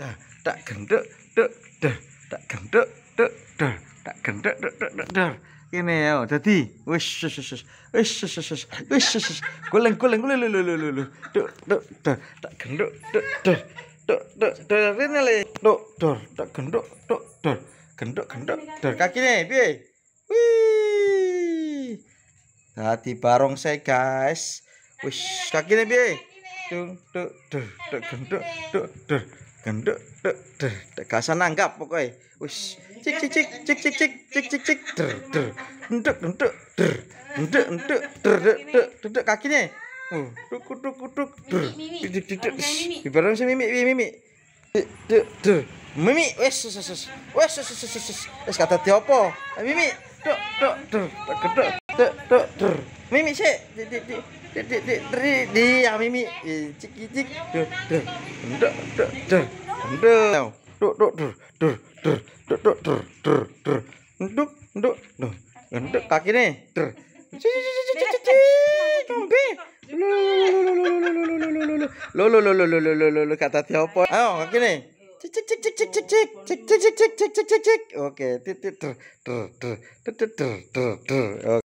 dah tak gendek dek dah tak gendek dek dah tak gendek dek dek dek dah ini ya jadi wis wis wis wis wis wis wis wis guling guling guling lulu lulu lulu dek dek dah tak gendek dek dah dek dek dah ini le dek dah tak gendek dek dah gendek gendek dah kaki nih bi wih hati barong saya guys wis kaki nih bi dek dek dek dek gendek dek dek genduk kan, duk der gasa nanggap pokoknya wis cik cik cik cik cik cik cik cik cik der der genduk genduk der genduk genduk der der duk duk kakinya uh oh, duk duk duk der dik dik dik ibarat si mimi mimi duk der mimi wes wes wes wes wis wis wis kata diopo mimi duk duk der duk duk duk der mimi sih dik dik di di di di, di ya mimi cik cik dur dur dur dur dur dur dur dur dur dur dur dur dur dur nduk nduk nduk nduk kaki nih dur kombe lo lo lo lo lo lo lo lo lo kata tiapo ayo kaki nih cik cik cik cik cik cik cik cik cik cik cik cik cik oke tit dur dur dur dur dur dur dur